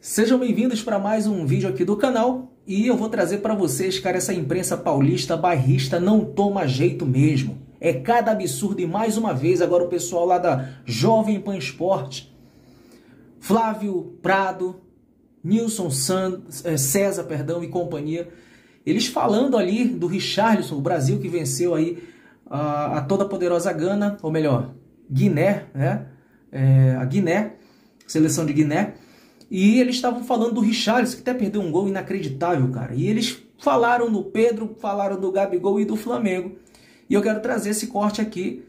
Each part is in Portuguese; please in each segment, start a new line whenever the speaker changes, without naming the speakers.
Sejam bem-vindos para mais um vídeo aqui do canal e eu vou trazer para vocês, cara, essa imprensa paulista barrista não toma jeito mesmo. É cada absurdo e mais uma vez agora o pessoal lá da Jovem Pan Esporte, Flávio Prado, Nilson San, é, César, perdão, e companhia, eles falando ali do Richarlison, o Brasil que venceu aí a, a toda poderosa Gana, ou melhor, Guiné, né? É, a Guiné, seleção de Guiné. E eles estavam falando do Richarlison, que até perdeu um gol inacreditável, cara. E eles falaram do Pedro, falaram do Gabigol e do Flamengo. E eu quero trazer esse corte aqui,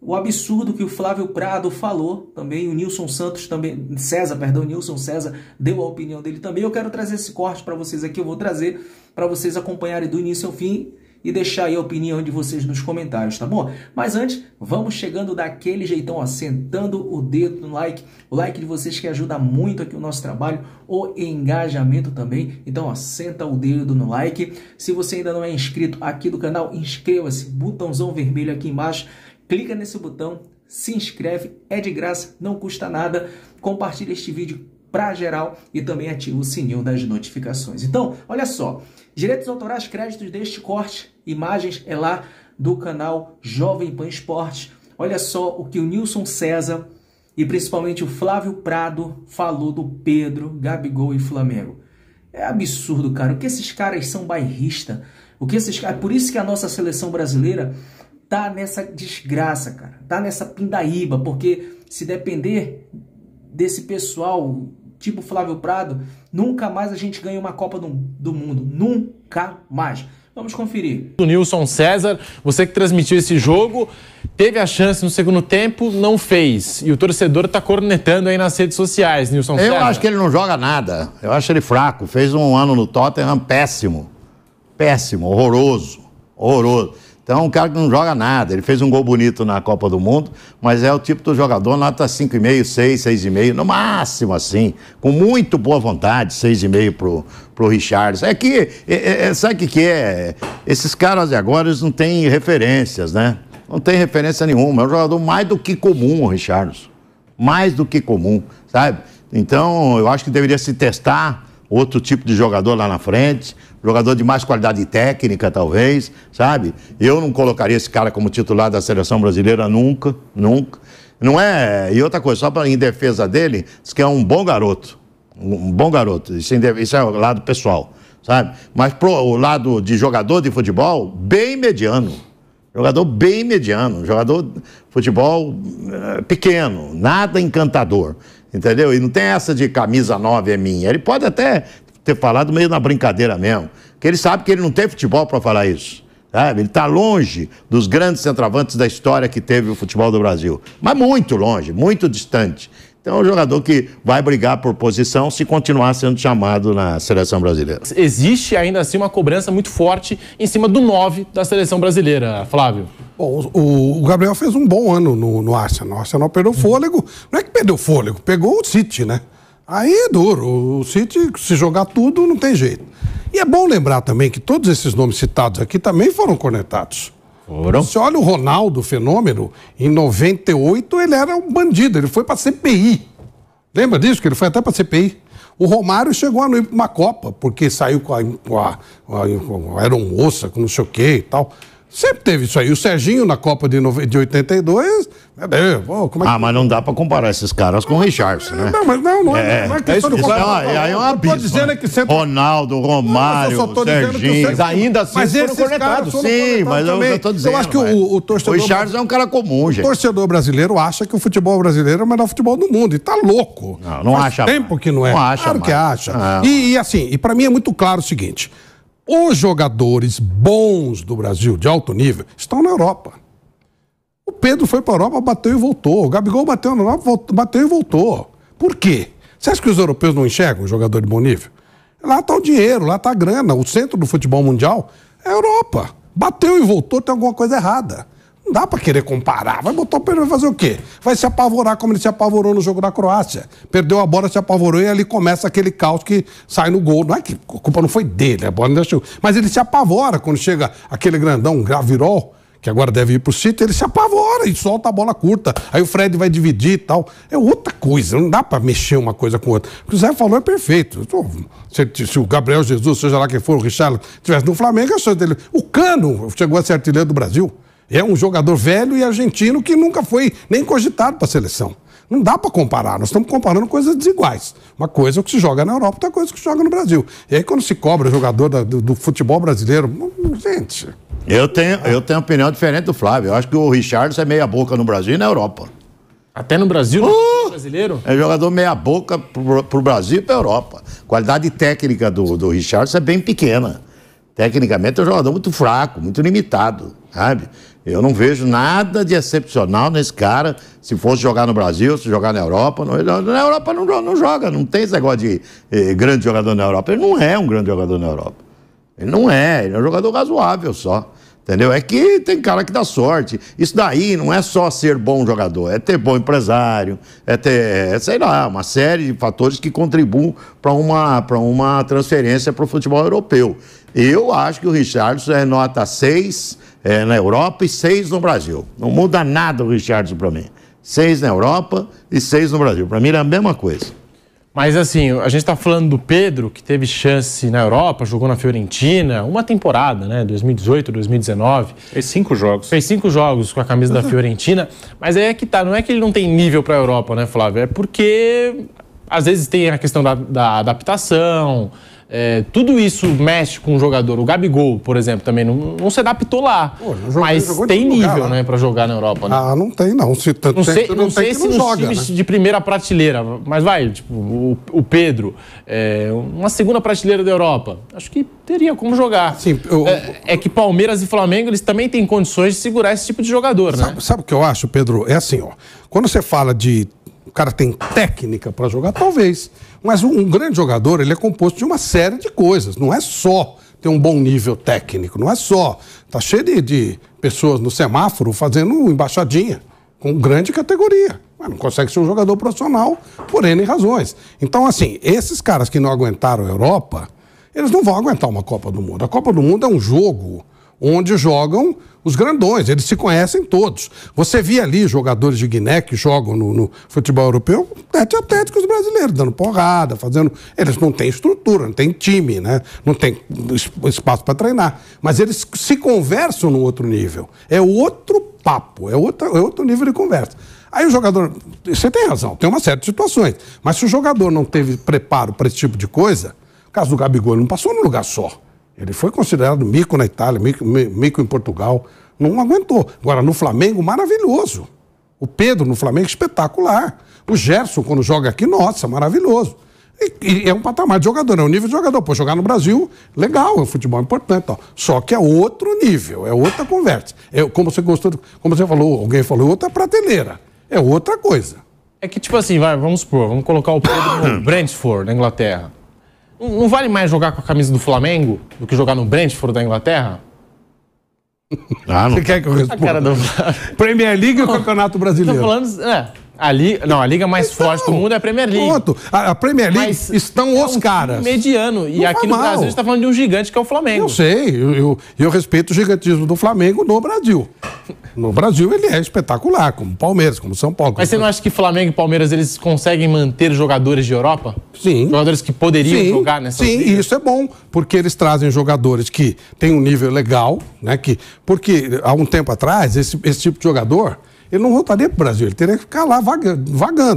o absurdo que o Flávio Prado falou, também o Nilson Santos também, César, perdão, Nilson César deu a opinião dele também. Eu quero trazer esse corte para vocês aqui, eu vou trazer para vocês acompanharem do início ao fim e deixar aí a opinião de vocês nos comentários, tá bom? Mas antes, vamos chegando daquele jeitão, ó, sentando o dedo no like, o like de vocês que ajuda muito aqui o nosso trabalho, o engajamento também. Então, ó, senta o dedo no like. Se você ainda não é inscrito aqui do canal, inscreva-se, botãozão vermelho aqui embaixo, clica nesse botão, se inscreve, é de graça, não custa nada. Compartilha este vídeo para geral e também ativa o sininho das notificações. Então, olha só, direitos autorais, créditos deste corte, imagens é lá do canal Jovem Pan Esporte. Olha só o que o Nilson César e principalmente o Flávio Prado falou do Pedro, Gabigol e Flamengo. É absurdo, cara. O que esses caras são bairrista? O que esses caras? É por isso que a nossa seleção brasileira tá nessa desgraça, cara. Tá nessa pindaíba, porque se depender desse pessoal, tipo Flávio Prado, nunca mais a gente ganha uma Copa do, do Mundo. Nunca mais. Vamos conferir.
O Nilson César, você que transmitiu esse jogo, teve a chance no segundo tempo, não fez. E o torcedor está cornetando aí nas redes sociais, Nilson César. Eu acho que ele não joga
nada. Eu acho ele fraco. Fez um ano no Tottenham péssimo. Péssimo, horroroso. Horroroso. Então, um cara que não joga nada. Ele fez um gol bonito na Copa do Mundo, mas é o tipo do jogador nota 5,5, 6, 6,5, no máximo assim. Com muito boa vontade, 6,5 pro, pro Richards. É que, é, é, é, sabe o que, que é? Esses caras de agora, eles não têm referências, né? Não tem referência nenhuma. É um jogador mais do que comum, o Richards. Mais do que comum, sabe? Então, eu acho que deveria se testar outro tipo de jogador lá na frente, jogador de mais qualidade técnica, talvez, sabe? Eu não colocaria esse cara como titular da seleção brasileira nunca, nunca. Não é. E outra coisa, só pra, em defesa dele, diz que é um bom garoto. Um bom garoto. Isso, é, isso é o lado pessoal, sabe? Mas pro o lado de jogador de futebol, bem mediano. Jogador bem mediano, jogador de futebol eh, pequeno, nada encantador. Entendeu? E não tem essa de camisa nova é minha. Ele pode até ter falado meio na brincadeira mesmo. Que ele sabe que ele não tem futebol para falar isso. Sabe? Ele está longe dos grandes centroavantes da história que teve o futebol do Brasil. Mas muito longe, muito distante. Então, é um jogador que vai brigar por posição se continuar sendo chamado na seleção brasileira.
Existe ainda assim uma cobrança muito forte em cima do 9 da seleção brasileira, Flávio.
Bom, o, o Gabriel fez um bom ano no, no Arsenal. O Arsenal perdeu uhum. fôlego. Não é que perdeu fôlego, pegou o City, né? Aí é duro. O City, se jogar tudo, não tem jeito. E é bom lembrar também que todos esses nomes citados aqui também foram cornetados. Foram. olha o Ronaldo, fenômeno, em 98 ele era um bandido, ele foi para CPI. Lembra disso? Que ele foi até para CPI. O Romário chegou a não ir para uma Copa, porque saiu com a, com a, com a, com com não sei o quê e tal. Sempre teve isso aí. O Serginho na Copa de, 82, como é ah, que... Ah, mas não dá para comparar esses caras com o Richardson, né? Não, mas não, não é, é, não é é, isso, É,
é, é um abismo. Eu tô dizendo é que sempre... Ronaldo, Romário, não, Serginho... Sempre... Ainda assim mas foram conectados. Sim, mas também. eu tô dizendo... Eu acho que o, o torcedor... O Richardson é um cara comum, gente. O
torcedor brasileiro acha que o futebol brasileiro é o melhor futebol do mundo e tá louco. Não, não Faz acha tempo mais. que não é. Não acha Claro mais. que acha. Ah, e, e assim, e para mim é muito claro o seguinte... Os jogadores bons do Brasil, de alto nível, estão na Europa. O Pedro foi para a Europa, bateu e voltou. O Gabigol bateu na Europa, voltou, bateu e voltou. Por quê? Você acha que os europeus não enxergam o jogador de bom nível? Lá está o dinheiro, lá está a grana. O centro do futebol mundial é a Europa. Bateu e voltou, tem alguma coisa errada. Não dá para querer comparar. Vai botar o Peru vai fazer o quê? Vai se apavorar como ele se apavorou no jogo da Croácia. Perdeu a bola, se apavorou e ali começa aquele caos que sai no gol. Não é que a culpa não foi dele, a bola não deixou. Mas ele se apavora quando chega aquele grandão, Gravirol, que agora deve ir pro City, ele se apavora e solta a bola curta. Aí o Fred vai dividir e tal. É outra coisa, não dá para mexer uma coisa com outra. O que o Zé falou é perfeito. Se, se o Gabriel Jesus, seja lá quem for, o Richard, estivesse no Flamengo, a é chance dele. O Cano chegou a ser artilheiro do Brasil. É um jogador velho e argentino que nunca foi nem cogitado para a seleção. Não dá para comparar, nós estamos comparando coisas desiguais. Uma coisa é que se joga na Europa, outra coisa é que se joga no Brasil. E aí, quando se cobra o jogador da, do, do, futebol brasileiro,
gente. Eu tenho, eu tenho opinião diferente do Flávio. Eu acho que o Richardson é meia-boca no Brasil e na Europa. Até no Brasil? Né? Uh!
brasileiro? É
jogador meia-boca para o Brasil e para a Europa. Qualidade técnica do, do Richardson é bem pequena. Tecnicamente é um jogador muito fraco, muito limitado, sabe? Eu não vejo nada de excepcional nesse cara. Se fosse jogar no Brasil, se jogar na Europa. Não, na Europa não, não joga, não tem esse negócio de eh, grande jogador na Europa. Ele não é um grande jogador na Europa. Ele não é, ele é um jogador razoável só. Entendeu? É que tem cara que dá sorte. Isso daí não é só ser bom jogador, é ter bom empresário, é ter, é, sei lá, uma série de fatores que contribuem para uma, uma transferência para o futebol europeu. Eu acho que o Richardson é nota 6 é, na Europa e seis no Brasil. Não muda nada o Richardson para mim. Seis na Europa e seis no Brasil. Para mim era a mesma coisa.
Mas assim, a gente está falando do Pedro, que teve chance na Europa, jogou na Fiorentina, uma temporada, né? 2018, 2019. Fez cinco jogos. Fez cinco jogos com a camisa da uhum. Fiorentina. Mas aí é que tá, não é que ele não tem nível para a Europa, né, Flávio? É porque às vezes tem a questão da, da adaptação, é, tudo isso mexe com o jogador. O Gabigol, por exemplo, também não, não se adaptou lá. Pô, mas tem nível, lugar, né, para jogar na Europa,
né? Ah, não tem não. Se não
sei, não sei se não joga, times né? de primeira prateleira, mas vai, tipo, o, o Pedro, é, uma segunda prateleira da Europa, acho que teria como jogar. Sim, eu, é, é, que
Palmeiras e Flamengo, eles também têm condições de segurar esse tipo de jogador, né? sabe, né? Sabe o que eu acho, Pedro? É assim, ó. Quando você fala de cara tem técnica para jogar? Talvez. Mas um, grande jogador, ele é composto de uma série de coisas. Não é só ter um bom nível técnico, não é só. Tá cheio de, de pessoas no semáforo fazendo embaixadinha com grande categoria. Mas não consegue ser um jogador profissional por N razões. Então, assim, esses caras que não aguentaram a Europa, eles não vão aguentar uma Copa do Mundo. A Copa do Mundo é um jogo onde jogam os grandões, eles se conhecem todos. Você via ali jogadores de Guiné que jogam no, no futebol europeu, tete a tete com os brasileiros, dando porrada, fazendo. Eles não têm estrutura, não têm time, né? não tem espaço para treinar. Mas eles se conversam num outro nível. É outro papo, é, outra, é outro nível de conversa. Aí o jogador. Você tem razão, tem uma série de situações. Mas se o jogador não teve preparo para esse tipo de coisa, caso do Gabigol, ele não passou num lugar só. Ele foi considerado mico na Itália, mico, mico em Portugal. Não aguentou. Agora, no Flamengo, maravilhoso. O Pedro no Flamengo, espetacular. O Gerson, quando joga aqui, nossa, maravilhoso. E, e é um patamar de jogador, é um nível de jogador. Pô, jogar no Brasil, legal, é um futebol importante. Ó. Só que é outro nível, é outra conversa. É, como você gostou, como você falou, alguém falou, outra prateleira. É outra coisa. É que, tipo assim, vai, vamos supor, vamos colocar o Pedro no Brentford, na Inglaterra.
Não vale mais jogar com a camisa do Flamengo do que jogar no Brentford da Inglaterra? Ah, não. Você quer que eu responda? A cara do...
Premier League ou Campeonato Brasileiro? Tô
falando, é, a Não, a liga mais então, forte do então, mundo é a Premier League. Pronto, a, a Premier League Mas estão é os um caras. Mediano. E não aqui tá no mal. Brasil a gente está falando de um gigante que é o Flamengo. Eu
sei, eu, eu, eu respeito o gigantismo do Flamengo no Brasil. No Brasil ele é espetacular, como Palmeiras, como São Paulo. Como
Mas você não acha que Flamengo e Palmeiras eles conseguem manter jogadores de Europa? Sim. Jogadores que poderiam sim, jogar nessa Sim, ligas?
isso é bom, porque eles trazem jogadores que têm um nível legal, né? Que, porque há um tempo atrás, esse, esse tipo de jogador ele não voltaria para o Brasil, ele teria que ficar lá vagando.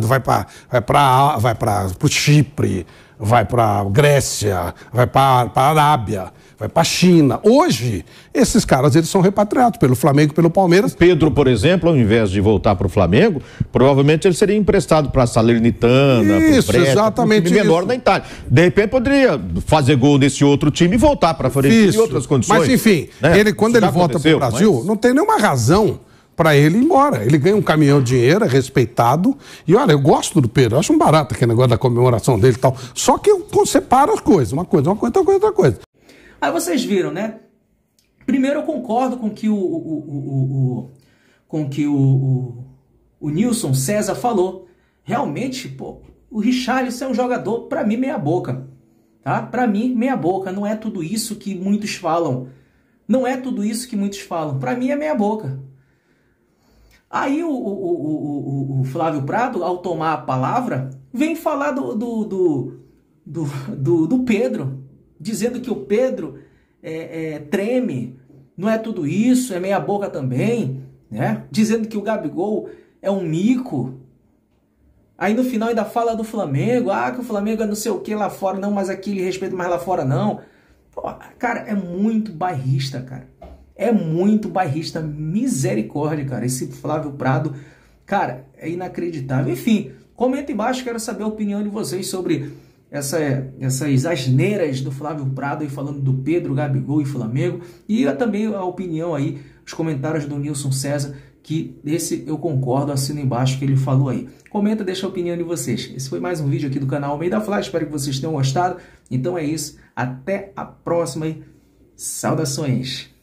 Vai para vai vai pra, Chipre, vai para Grécia, vai para a Arábia, vai para a China. Hoje, esses caras eles são repatriados pelo Flamengo, pelo Palmeiras. Pedro, por exemplo, ao invés de voltar para o Flamengo, provavelmente ele seria emprestado para a Salernitana, para o exatamente um time isso. menor da Itália. De repente poderia fazer gol nesse outro time e voltar para a Florentina em outras condições. Mas enfim, né? ele quando ele volta para o Brasil, mas... não tem nenhuma razão para ele ir embora. Ele ganha um caminhão de dinheiro, é respeitado. E olha, eu gosto do Pedro, acho um barato aquele negócio da comemoração dele e tal. Só que eu
separo as coisas, uma coisa, uma coisa, outra coisa, outra coisa. Aí vocês viram, né? Primeiro eu concordo com que o, o, o, o com que o, o, Nilson César falou. Realmente, pô, o Richarlison é um jogador para mim meia boca, tá? Para mim meia boca, não é tudo isso que muitos falam. Não é tudo isso que muitos falam. Para mim é meia boca. Aí o, o, o, o, Flávio Prado, ao tomar a palavra, vem falar do, do, do, do, do Pedro, dizendo que o Pedro é, é, treme, não é tudo isso, é meia boca também, né? Dizendo que o Gabigol é um mico. Aí no final ainda fala do Flamengo, ah, que o Flamengo é não sei o que lá fora, não, mas aqui ele respeita mais lá fora, não. Pô, cara, é muito bairrista, cara é muito bairrista. Misericórdia, cara. Esse Flávio Prado, cara, é inacreditável. Enfim, comenta embaixo, quero saber a opinião de vocês sobre essa, essas asneiras do Flávio Prado e falando do Pedro, Gabigol e Flamengo. E também a opinião aí, os comentários do Nilson César, que esse eu concordo, assino embaixo que ele falou aí. Comenta, deixa a opinião de vocês. Esse foi mais um vídeo aqui do canal Meio da Flash, espero que vocês tenham gostado. Então é isso, até a próxima e saudações!